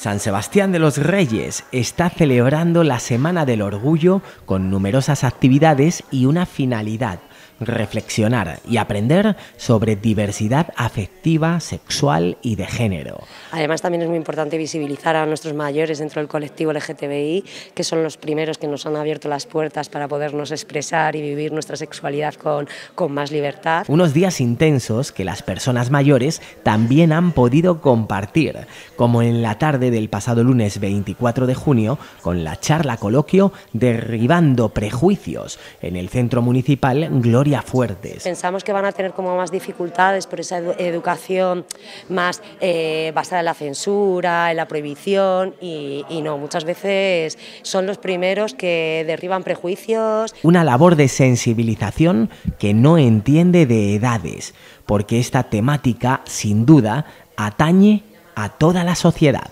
San Sebastián de los Reyes está celebrando la Semana del Orgullo con numerosas actividades y una finalidad, reflexionar y aprender sobre diversidad afectiva, sexual y de género. Además también es muy importante visibilizar a nuestros mayores dentro del colectivo LGTBI, que son los primeros que nos han abierto las puertas para podernos expresar y vivir nuestra sexualidad con, con más libertad. Unos días intensos que las personas mayores también han podido compartir, como en la tarde del pasado lunes 24 de junio con la charla coloquio Derribando Prejuicios en el Centro Municipal Gloria fuertes. Pensamos que van a tener como más dificultades por esa educación más eh, basada en la censura, en la prohibición y no, muchas veces son los primeros que derriban prejuicios. Una labor de sensibilización que no entiende de edades, porque esta temática sin duda atañe a toda la sociedad.